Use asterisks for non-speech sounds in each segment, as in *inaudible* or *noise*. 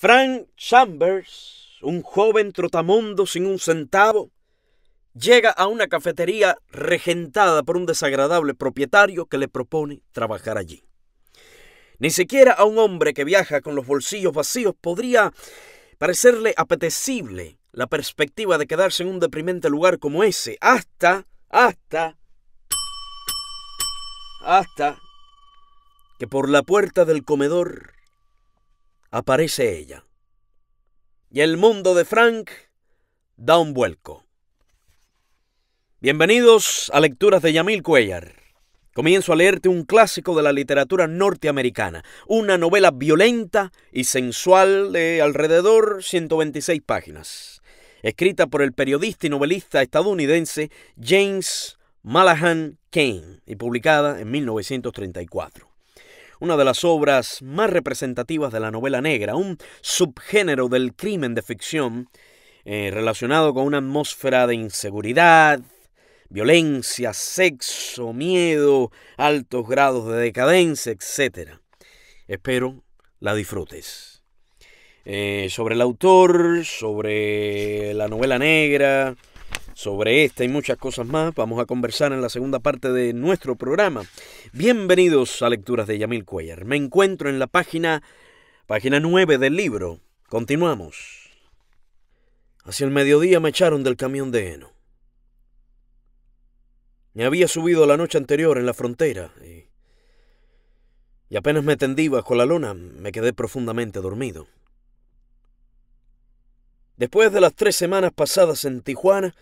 Frank Chambers, un joven trotamundo sin un centavo, llega a una cafetería regentada por un desagradable propietario que le propone trabajar allí. Ni siquiera a un hombre que viaja con los bolsillos vacíos podría parecerle apetecible la perspectiva de quedarse en un deprimente lugar como ese, hasta, hasta, hasta que por la puerta del comedor aparece ella. Y el mundo de Frank da un vuelco. Bienvenidos a Lecturas de Yamil Cuellar. Comienzo a leerte un clásico de la literatura norteamericana, una novela violenta y sensual de alrededor 126 páginas, escrita por el periodista y novelista estadounidense James Malahan Kane y publicada en 1934 una de las obras más representativas de la novela negra, un subgénero del crimen de ficción eh, relacionado con una atmósfera de inseguridad, violencia, sexo, miedo, altos grados de decadencia, etc. Espero la disfrutes. Eh, sobre el autor, sobre la novela negra, sobre esta y muchas cosas más vamos a conversar en la segunda parte de nuestro programa. Bienvenidos a Lecturas de Yamil Cuellar. Me encuentro en la página, página 9 del libro. Continuamos. Hacia el mediodía me echaron del camión de heno. Me había subido la noche anterior en la frontera y, eh, y apenas me tendí bajo la lona me quedé profundamente dormido. Después de las tres semanas pasadas en Tijuana,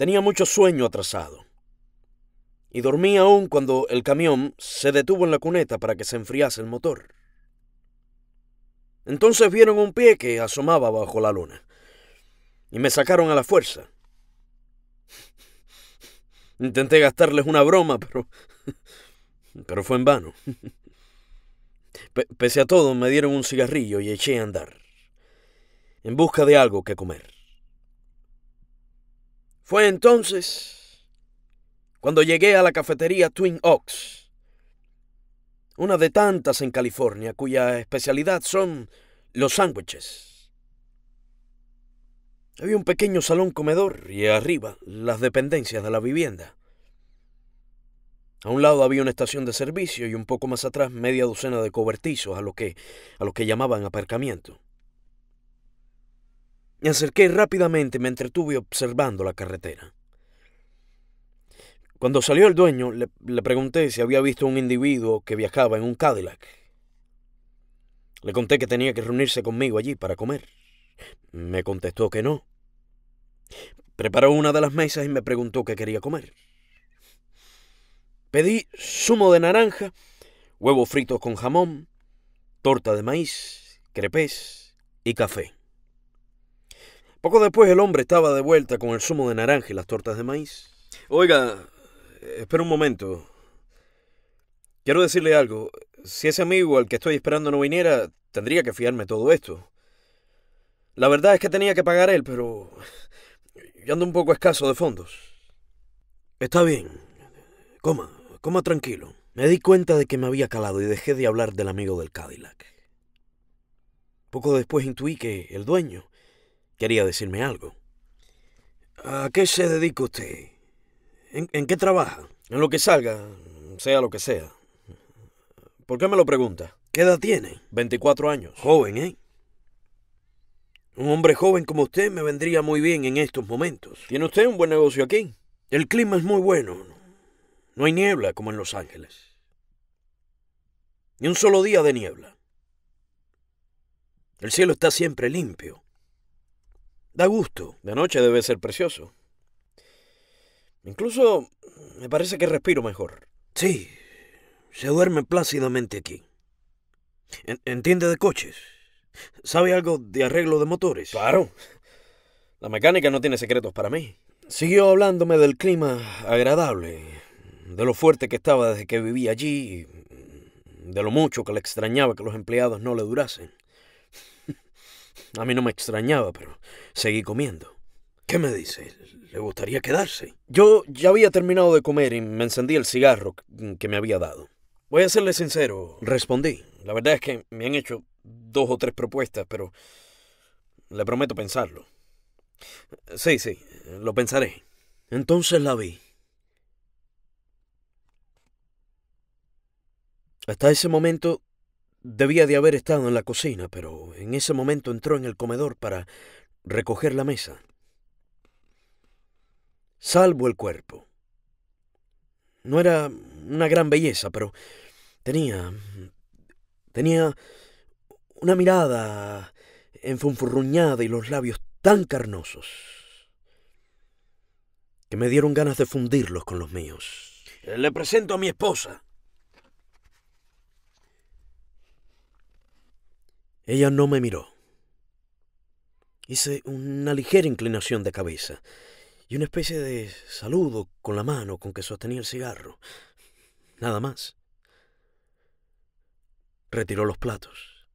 Tenía mucho sueño atrasado. Y dormía aún cuando el camión se detuvo en la cuneta para que se enfriase el motor. Entonces vieron un pie que asomaba bajo la luna. Y me sacaron a la fuerza. Intenté gastarles una broma, pero... Pero fue en vano. Pese a todo, me dieron un cigarrillo y eché a andar. En busca de algo que comer. Fue entonces cuando llegué a la cafetería Twin Oaks, una de tantas en California cuya especialidad son los sándwiches. Había un pequeño salón comedor y arriba las dependencias de la vivienda. A un lado había una estación de servicio y un poco más atrás media docena de cobertizos a lo que, a los que llamaban aparcamiento. Me acerqué rápidamente y me entretuve observando la carretera. Cuando salió el dueño, le, pregunté si había visto un individuo que viajaba en un Cadillac. Le conté que tenía que reunirse conmigo allí para comer. Me contestó que no. Preparó una de las mesas y me preguntó qué quería comer. Pedí zumo de naranja, huevos fritos con jamón, torta de maíz, crepés y café. Poco después el hombre estaba de vuelta con el zumo de naranja y las tortas de maíz. Oiga, espera un momento. Quiero decirle algo. Si ese amigo al que estoy esperando no viniera, tendría que fiarme todo esto. La verdad es que tenía que pagar él, pero ya ando un poco escaso de fondos. Está bien. Coma, coma tranquilo. Me di cuenta de que me había calado y dejé de hablar del amigo del Cadillac. Poco después intuí que el dueño Quería decirme algo. ¿A qué se dedica usted? ¿En, qué trabaja? En lo que salga, sea lo que sea. ¿Por qué me lo pregunta? ¿Qué edad tiene? 24 años. Joven, ¿eh? Un hombre joven como usted me vendría muy bien en estos momentos. ¿Tiene usted un buen negocio aquí? El clima es muy bueno. No hay niebla como en Los Ángeles. Ni un solo día de niebla. El cielo está siempre limpio. Da gusto. De noche debe ser precioso. Incluso me parece que respiro mejor. Sí, se duerme plácidamente aquí. ¿Entiende de coches? ¿Sabe algo de arreglo de motores? Claro. La mecánica no tiene secretos para mí. Siguió hablándome del clima agradable, de lo fuerte que estaba desde que vivía allí, de lo mucho que le extrañaba que los empleados no le durasen. A mí no me extrañaba, pero seguí comiendo. ¿Qué me dice? ¿Le gustaría quedarse? Yo ya había terminado de comer y me encendí el cigarro que me había dado. Voy a serle sincero, respondí. La verdad es que me han hecho dos o tres propuestas, pero le prometo pensarlo. Sí, sí, lo pensaré. Entonces la vi. Hasta ese momento Debía de haber estado en la cocina, pero en ese momento entró en el comedor para recoger la mesa. Salvo el cuerpo. No era una gran belleza, pero tenía... tenía una mirada enfunfurruñada y los labios tan carnosos que me dieron ganas de fundirlos con los míos. Le presento a mi esposa. Ella no me miró. Hice una ligera inclinación de cabeza y una especie de saludo con la mano con que sostenía el cigarro. Nada más. Retiró los platos.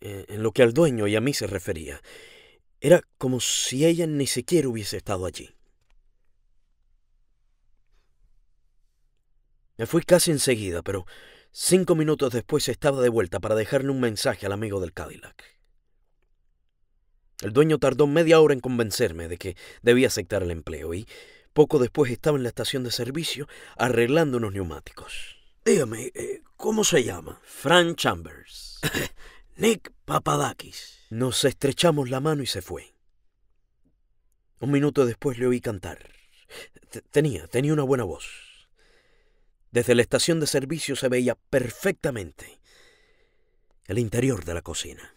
E-, en lo que al dueño y a mí se refería, era como si ella ni siquiera hubiese estado allí. Me fui casi enseguida, pero Cinco minutos después estaba de vuelta para dejarle un mensaje al amigo del Cadillac. El dueño tardó media hora en convencerme de que debía aceptar el empleo y poco después estaba en la estación de servicio arreglando unos neumáticos. Dígame, eh, ¿cómo se llama? Frank Chambers. *laughs* Nick Papadakis. Nos estrechamos la mano y se fue. Un minuto después le oí cantar. tenía, tenía una buena voz. Desde la estación de servicio se veía perfectamente el interior de la cocina.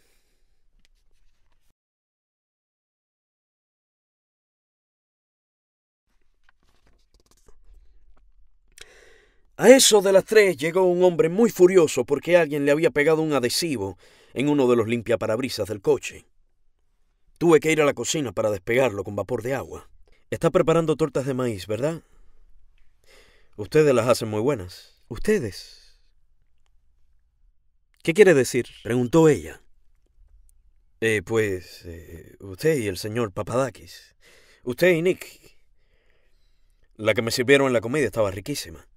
A eso de las tres llegó un hombre muy furioso porque alguien le había pegado un adhesivo en uno de los limpiaparabrisas del coche. Tuve que ir a la cocina para despegarlo con vapor de agua. Está preparando tortas de maíz, ¿verdad? Ustedes las hacen muy buenas. Ustedes. ¿Qué quiere decir? Preguntó ella. Eh, pues eh, usted y el señor Papadakis. Usted y Nick. La que me sirvieron en la comida estaba riquísima.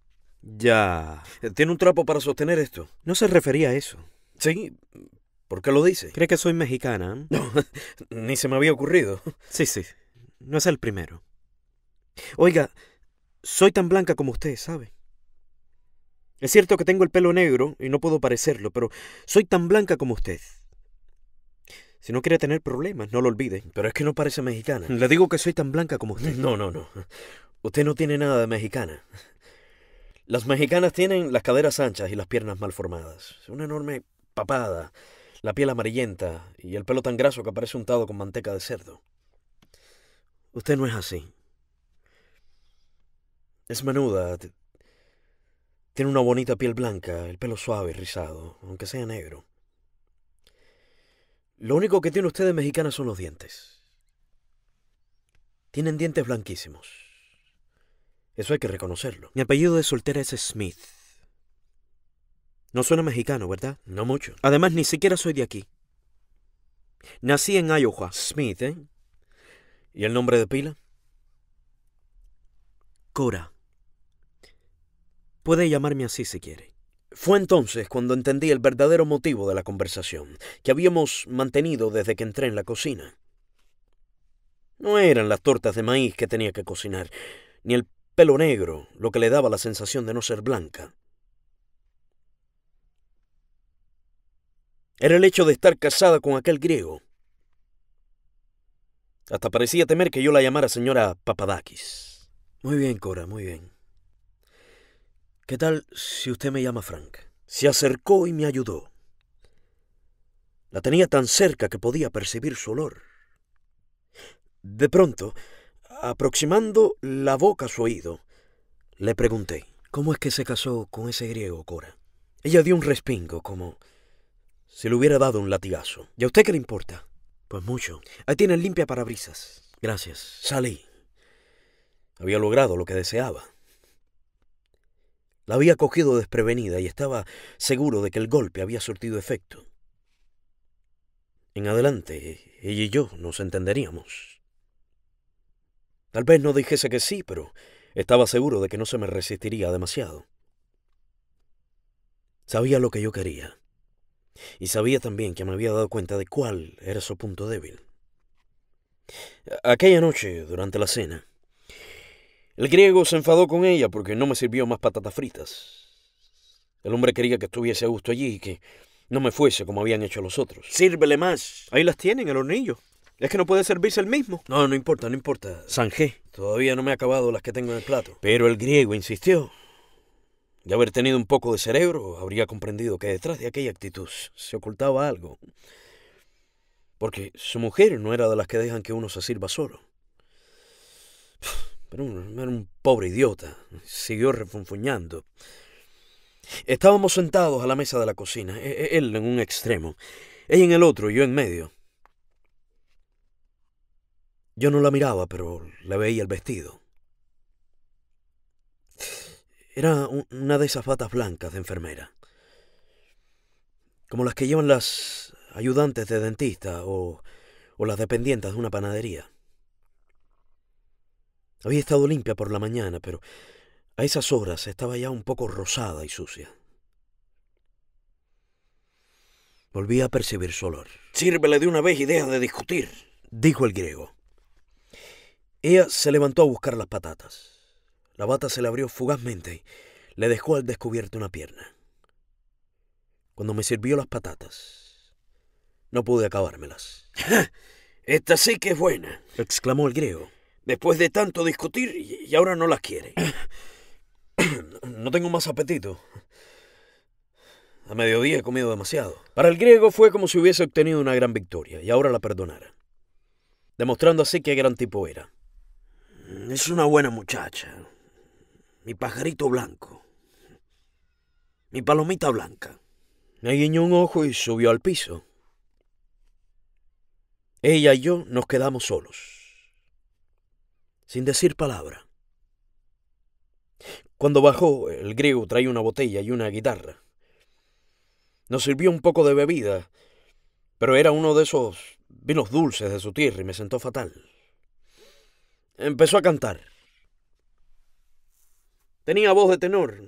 Ya. Eh, ¿Tiene un trapo para sostener esto? No se refería a eso. Sí. ¿Por qué lo dice? ¿Cree que soy mexicana? *laughs* No, ni se me había ocurrido. Sí, sí. No es el primero. Oiga, soy tan blanca como usted, ¿sabe? Es cierto que tengo el pelo negro y no puedo parecerlo, pero soy tan blanca como usted. Si no quiere tener problemas, no lo olvide. Pero es que no parece mexicana. Le digo que soy tan blanca como usted. No, no, no. Usted no tiene nada de mexicana. Las mexicanas tienen las caderas anchas y las piernas mal formadas. Una enorme papada, la piel amarillenta y el pelo tan graso que parece untado con manteca de cerdo. Usted no es así. Es menuda. Tiene una bonita piel blanca, el pelo suave y rizado, aunque sea negro. Lo único que tiene usted de mexicana son los dientes. Tienen dientes blanquísimos. Eso hay que reconocerlo. Mi apellido de soltera es Smith. No suena mexicano, ¿verdad? No mucho. Además, ni siquiera soy de aquí. Nací en Iowa. Smith, ¿eh? ¿Y el nombre de pila? Cora. Puede llamarme así si quiere. Fue entonces cuando entendí el verdadero motivo de la conversación que habíamos mantenido desde que entré en la cocina. No eran las tortas de maíz que tenía que cocinar, ni el pelo negro lo que le daba la sensación de no ser blanca. Era el hecho de estar casada con aquel griego. Hasta parecía temer que yo la llamara señora Papadakis. Muy bien, Cora, muy bien. ¿Qué tal si usted me llama Frank? Se acercó y me ayudó. La tenía tan cerca que podía percibir su olor. De pronto, aproximando la boca a su oído, le pregunté, ¿cómo es que se casó con ese griego, Cora? Ella dio un respingo, como si le hubiera dado un latigazo. ¿Y a usted qué le importa? Pues mucho. Ahí tiene limpia parabrisas. Gracias. Salí. Había logrado lo que deseaba. La había cogido desprevenida y estaba seguro de que el golpe había surtido efecto. En adelante, ella y yo nos entenderíamos. Tal vez no dijese que sí, pero estaba seguro de que no se me resistiría demasiado. Sabía lo que yo quería. Y sabía también que me había dado cuenta de cuál era su punto débil. Aquella noche, durante la cena, el griego se enfadó con ella porque no me sirvió más patatas fritas. El hombre quería que estuviese a gusto allí y que no me fuese como habían hecho los otros. Sírvele más. Ahí las tienen, el hornillo. Es que no puede servirse el mismo. No, no importa, no importa. Sanjé. Todavía no me he acabado las que tengo en el plato. Pero el griego insistió. De haber tenido un poco de cerebro, habría comprendido que detrás de aquella actitud se ocultaba algo. Porque su mujer no era de las que dejan que uno se sirva solo era un pobre idiota. Siguió refunfuñando. Estábamos sentados a la mesa de la cocina, e, e, él en un extremo, ella en el otro y yo en medio. Yo no la miraba, pero le veía el vestido. Era una de esas patas blancas de enfermera, como las que llevan las ayudantes de dentista o, o las dependientes de una panadería. Había estado limpia por la mañana, pero a esas horas estaba ya un poco rosada y sucia. Volví a percibir su olor. Sírvele de una vez y de discutir, dijo el griego. Ella se levantó a buscar las patatas. La bata se le abrió fugazmente. y Le dejó al descubierto una pierna. Cuando me sirvió las patatas, no pude acabármelas. *laughs* Esta sí que es buena, exclamó el griego después de tanto discutir y ahora no las quiere. *clears throat* No tengo más apetito. A mediodía he comido demasiado. Para el griego fue como si hubiese obtenido una gran victoria y ahora la perdonara, demostrando así qué gran tipo era. Es una buena muchacha. Mi pajarito blanco. Mi palomita blanca. Me guiñó un ojo y subió al piso. Ella y yo nos quedamos solos sin decir palabra. Cuando bajó, el griego traía una botella y una guitarra. Nos sirvió un poco de bebida, pero era uno de esos vinos dulces de su tierra y me sentó fatal. Empezó a cantar. Tenía voz de tenor.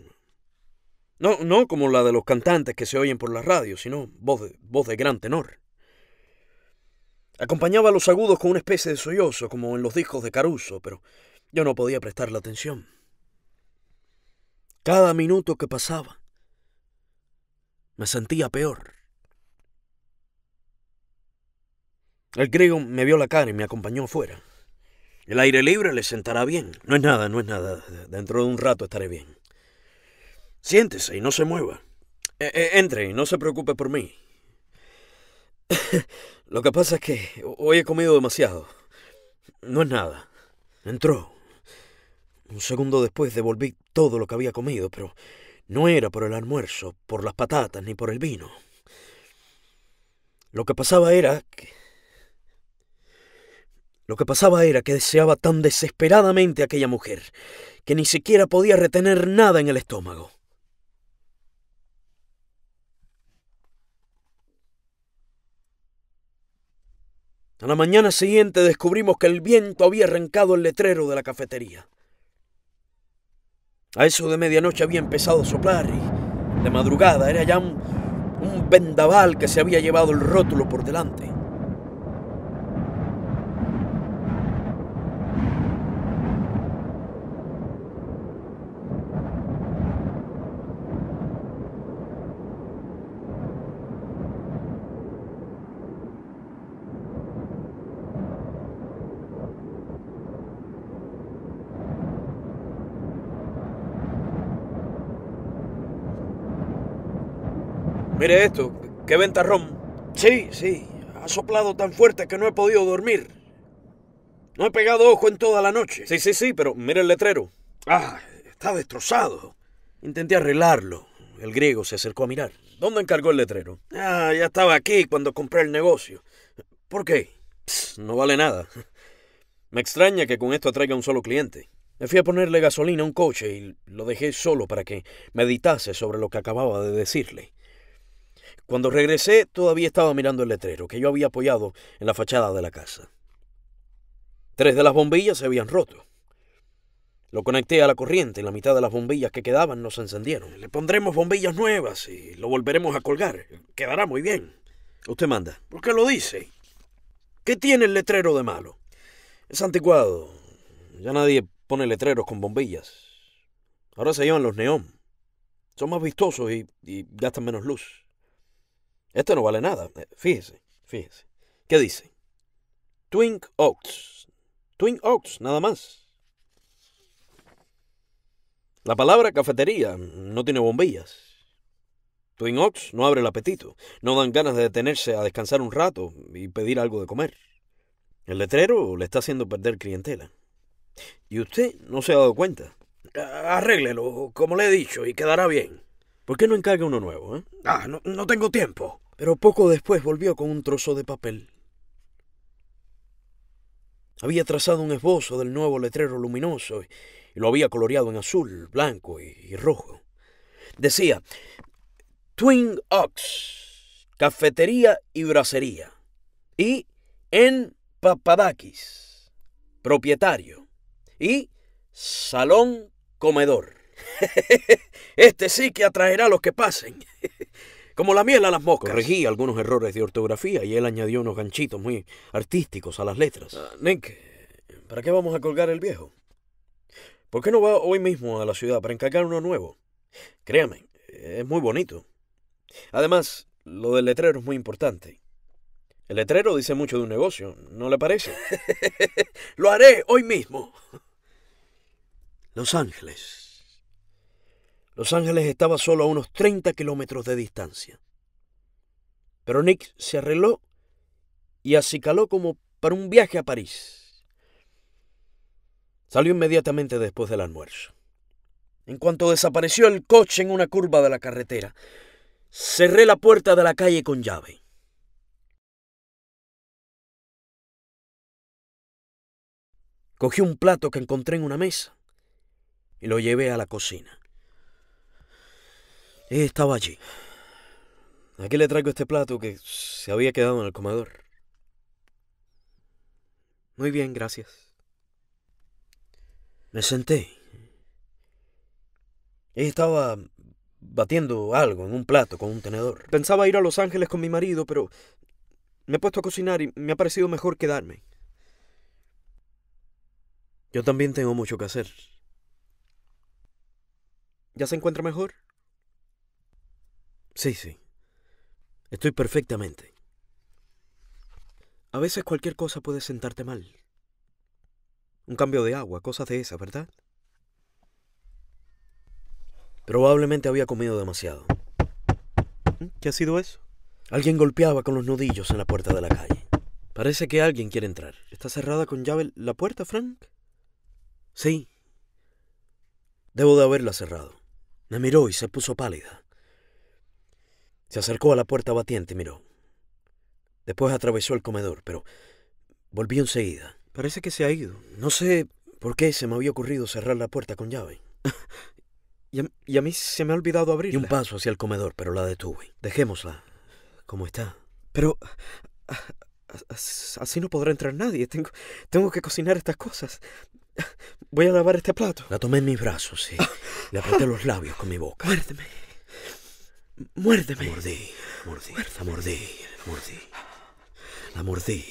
No, no como la de los cantantes que se oyen por la radio, sino voz de, voz de gran tenor. Acompañaba los agudos con una especie de sollozo, como en los discos de Caruso, pero yo no podía prestarle atención. Cada minuto que pasaba, me sentía peor. El griego me vio la cara y me acompañó afuera. El aire libre le sentará bien. No es nada, no es nada. Dentro de un rato estaré bien. Siéntese y no se mueva. E, e, entre y no se preocupe por mí. *laughs* Lo que pasa es que hoy he comido demasiado. No es nada. Entró. Un segundo después devolví todo lo que había comido, pero no era por el almuerzo, por las patatas, ni por el vino. Lo que pasaba era que... Lo que pasaba era que deseaba tan desesperadamente a aquella mujer que ni siquiera podía retener nada en el estómago. A la mañana siguiente descubrimos que el viento había arrancado el letrero de la cafetería. A eso de medianoche había empezado a soplar y de madrugada era ya un, un vendaval que se había llevado el rótulo por delante. Mire esto, qué ventarrón. Sí, sí, ha soplado tan fuerte que no he podido dormir. No he pegado ojo en toda la noche. Sí, sí, sí, pero mire el letrero. Ah, está destrozado. Intenté arreglarlo. El griego se acercó a mirar. ¿Dónde encargó el letrero? Ah, ya estaba aquí cuando compré el negocio. ¿Por qué? no vale nada. Me extraña que con esto atraiga un solo cliente. Me fui a ponerle gasolina a un coche y lo dejé solo para que meditase sobre lo que acababa de decirle. Cuando regresé todavía estaba mirando el letrero que yo había apoyado en la fachada de la casa. Tres de las bombillas se habían roto. Lo conecté a la corriente y la mitad de las bombillas que quedaban no se encendieron. Le pondremos bombillas nuevas y lo volveremos a colgar. Quedará muy bien. Usted manda. ¿Por qué lo dice? ¿Qué tiene el letrero de malo? Es anticuado. Ya nadie pone letreros con bombillas. Ahora se llevan los neón. Son más vistosos y, y gastan menos luz. Esto no vale nada. Eh, fíjese, fíjese. ¿Qué dice? Twin Oaks. Twin Oaks, nada más. La palabra cafetería no tiene bombillas. Twin Oaks no abre el apetito. No dan ganas de detenerse a descansar un rato y pedir algo de comer. El letrero le está haciendo perder clientela. Y usted no se ha dado cuenta. Arréglelo, como le he dicho, y quedará bien. ¿Por qué no encarga uno nuevo, eh? Ah, no tengo tiempo pero poco después volvió con un trozo de papel. Había trazado un esbozo del nuevo letrero luminoso y lo había coloreado en azul, blanco y, rojo. Decía, Twin Oaks, cafetería y bracería. Y en Papadakis, propietario. Y salón comedor. *laughs* Este sí que atraerá a los que pasen. *laughs* como la miel a las moscas. Corregí algunos errores de ortografía y él añadió unos ganchitos muy artísticos a las letras. Ah, Nick, ¿para qué vamos a colgar el viejo? ¿Por qué no va hoy mismo a la ciudad para encargar uno nuevo? Créame, es muy bonito. Además, lo del letrero es muy importante. El letrero dice mucho de un negocio, ¿no le parece? *laughs* lo haré hoy mismo. Los Ángeles, los Ángeles estaba solo a unos 30 kilómetros de distancia. Pero Nick se arregló y acicaló como para un viaje a París. Salió inmediatamente después del almuerzo. En cuanto desapareció el coche en una curva de la carretera, cerré la puerta de la calle con llave. Cogí un plato que encontré en una mesa y lo llevé a la cocina. Eh, estaba allí. Aquí le traigo este plato que se había quedado en el comedor. Muy bien, gracias. Me senté. estaba batiendo algo en un plato con un tenedor. Pensaba ir a Los Ángeles con mi marido, pero me he puesto a cocinar y me ha parecido mejor quedarme. Yo también tengo mucho que hacer. ¿Ya se encuentra mejor? Sí, sí. Estoy perfectamente. A veces cualquier cosa puede sentarte mal. Un cambio de agua, cosas de esas, ¿verdad? Probablemente había comido demasiado. ¿Mm? ¿Qué ha sido eso? Alguien golpeaba con los nudillos en la puerta de la calle. Parece que alguien quiere entrar. ¿Está cerrada con llave la puerta, Frank? Sí. Debo de haberla cerrado. Me miró y se puso pálida. Se acercó a la puerta batiente y miró. Después atravesó el comedor, pero volvió enseguida. Parece que se ha ido. No sé por qué se me había ocurrido cerrar la puerta con llave. *laughs* y, a, mí se me ha olvidado abrirla. Y un paso hacia el comedor, pero la detuve. Dejémosla como está. Pero así no podrá entrar nadie. Tengo, tengo que cocinar estas cosas. Voy a lavar este plato. La tomé en mis brazos y le apreté los labios con mi boca. Muérdeme. Mordí, mordí, la mordí, la mordí. La mordí.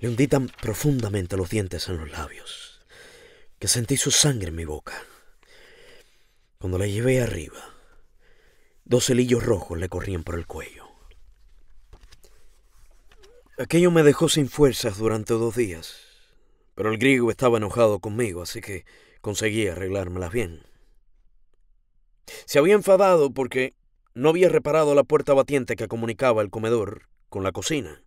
Le hundí tan profundamente los dientes en los labios que sentí su sangre en mi boca. Cuando la llevé arriba, dos celillos rojos le corrían por el cuello. Aquello me dejó sin fuerzas durante dos días, pero el griego estaba enojado conmigo, así que conseguí arreglármelas bien. Se había enfadado porque no había reparado la puerta batiente que comunicaba el comedor con la cocina.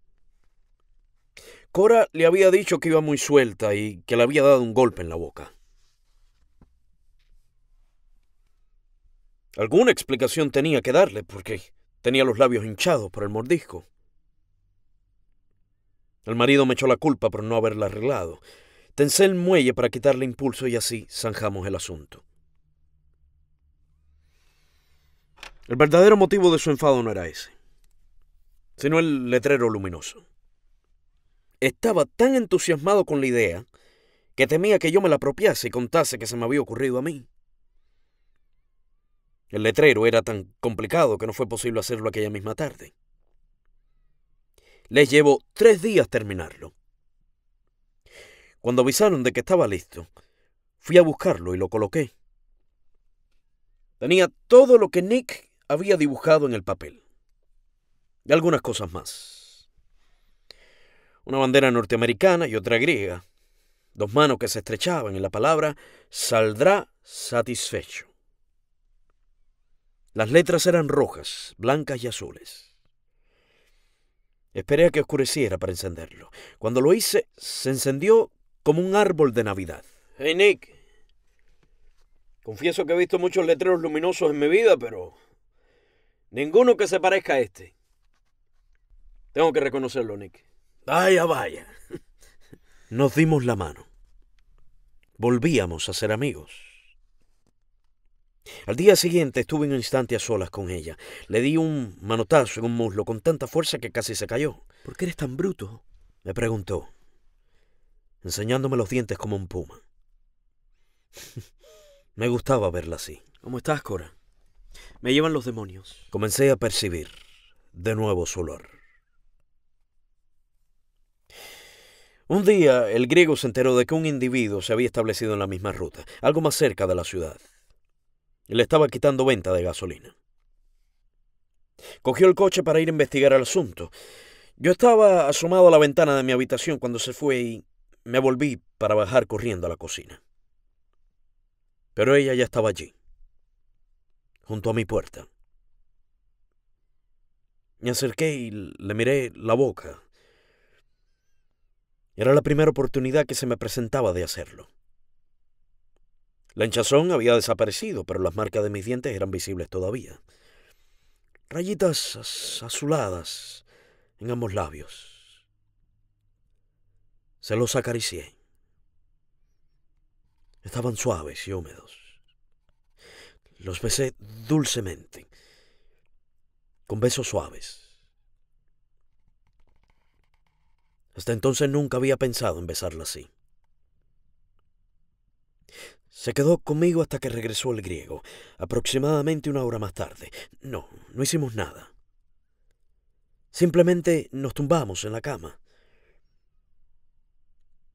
Cora le había dicho que iba muy suelta y que le había dado un golpe en la boca. Alguna explicación tenía que darle porque tenía los labios hinchados por el mordisco. El marido me echó la culpa por no haberla arreglado. Tensé el muelle para quitarle impulso y así zanjamos el asunto. El verdadero motivo de su enfado no era ese, sino el letrero luminoso. Estaba tan entusiasmado con la idea que temía que yo me la apropiase y contase que se me había ocurrido a mí. El letrero era tan complicado que no fue posible hacerlo aquella misma tarde. Les llevó tres días terminarlo. Cuando avisaron de que estaba listo, fui a buscarlo y lo coloqué. Tenía todo lo que Nick había dibujado en el papel. Y algunas cosas más. Una bandera norteamericana y otra griega. Dos manos que se estrechaban en la palabra saldrá satisfecho. Las letras eran rojas, blancas y azules. Esperé a que oscureciera para encenderlo. Cuando lo hice, se encendió como un árbol de Navidad. Hey, Nick. Confieso que he visto muchos letreros luminosos en mi vida, pero Ninguno que se parezca a este. Tengo que reconocerlo, Nick. Vaya, vaya. *laughs* Nos dimos la mano. Volvíamos a ser amigos. Al día siguiente estuve un instante a solas con ella. Le di un manotazo en un muslo con tanta fuerza que casi se cayó. ¿Por qué eres tan bruto? me preguntó, enseñándome los dientes como un puma. *laughs* me gustaba verla así. ¿Cómo estás, Cora? Me llevan los demonios. Comencé a percibir de nuevo su olor. Un día el griego se enteró de que un individuo se había establecido en la misma ruta, algo más cerca de la ciudad. Le estaba quitando venta de gasolina. Cogió el coche para ir a investigar el asunto. Yo estaba asomado a la ventana de mi habitación cuando se fue y me volví para bajar corriendo a la cocina. Pero ella ya estaba allí junto a mi puerta. Me acerqué y le miré la boca. Era la primera oportunidad que se me presentaba de hacerlo. La hinchazón había desaparecido, pero las marcas de mis dientes eran visibles todavía. Rayitas azuladas en ambos labios. Se los acaricié. Estaban suaves y húmedos. Los besé dulcemente, con besos suaves. Hasta entonces nunca había pensado en besarla así. Se quedó conmigo hasta que regresó el griego, aproximadamente una hora más tarde. No, no hicimos nada. Simplemente nos tumbamos en la cama.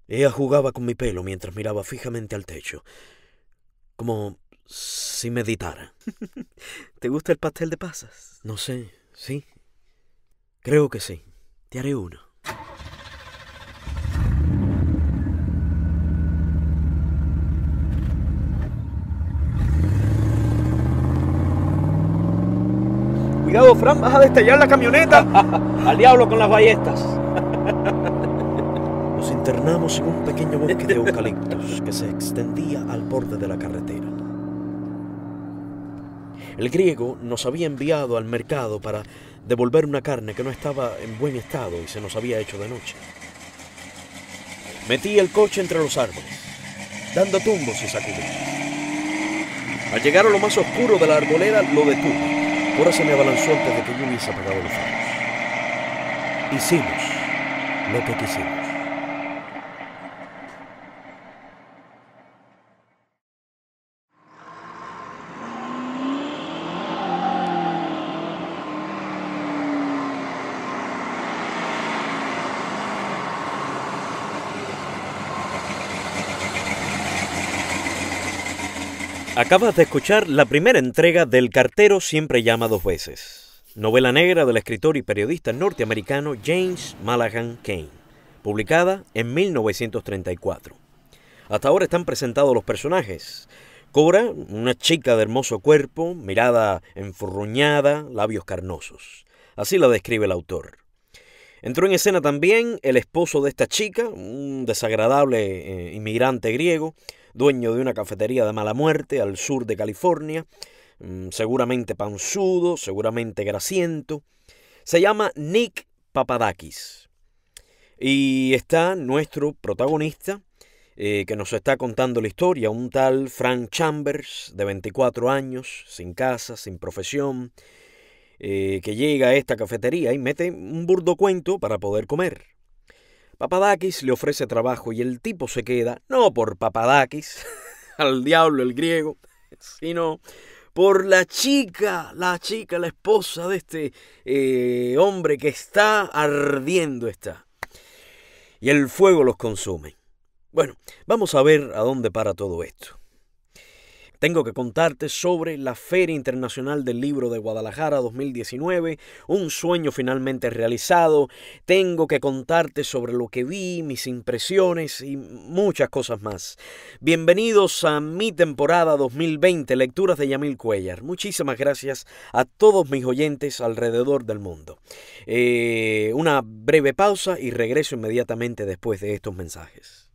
Ella jugaba con mi pelo mientras miraba fijamente al techo, como si meditara. *laughs* ¿Te gusta el pastel de pasas? No sé, sí. Creo que sí. Te haré uno. Cuidado, Fran, vas a destellar la camioneta. *laughs* Al diablo con las ballestas. *laughs* Nos internamos en un pequeño bosque de eucaliptos que se extendía al borde de la carretera. El griego nos había enviado al mercado para devolver una carne que no estaba en buen estado y se nos había hecho de noche. Metí el coche entre los árboles, dando tumbos y sacudidos. Al llegar a lo más oscuro de la arbolera, lo detuve. Ahora se me abalanzó antes de que yo hubiese apagado los Hicimos lo que quisimos. Acabas de escuchar la primera entrega del Cartero Siempre Llama Dos Veces, novela negra del escritor y periodista norteamericano James Malaghan Kane, publicada en 1934. Hasta ahora están presentados los personajes. Cobra, una chica de hermoso cuerpo, mirada enfurruñada, labios carnosos. Así la describe el autor. Entró en escena también el esposo de esta chica, un desagradable eh, inmigrante griego, dueño de una cafetería de mala muerte al sur de California, mm, seguramente panzudo, seguramente grasiento. Se llama Nick Papadakis. Y está nuestro protagonista, eh, que nos está contando la historia, un tal Frank Chambers, de 24 años, sin casa, sin profesión, eh, que llega a esta cafetería y mete un burdo cuento para poder comer. Papadakis le ofrece trabajo y el tipo se queda, no por Papadakis, *laughs* al diablo el griego, sino por la chica, la chica, la esposa de este eh, hombre que está ardiendo está. Y el fuego los consume. Bueno, vamos a ver a dónde para todo esto. Tengo que contarte sobre la Feria Internacional del Libro de Guadalajara 2019, un sueño finalmente realizado. Tengo que contarte sobre lo que vi, mis impresiones y muchas cosas más. Bienvenidos a mi temporada 2020, Lecturas de Yamil Cuellar. Muchísimas gracias a todos mis oyentes alrededor del mundo. Eh, una breve pausa y regreso inmediatamente después de estos mensajes.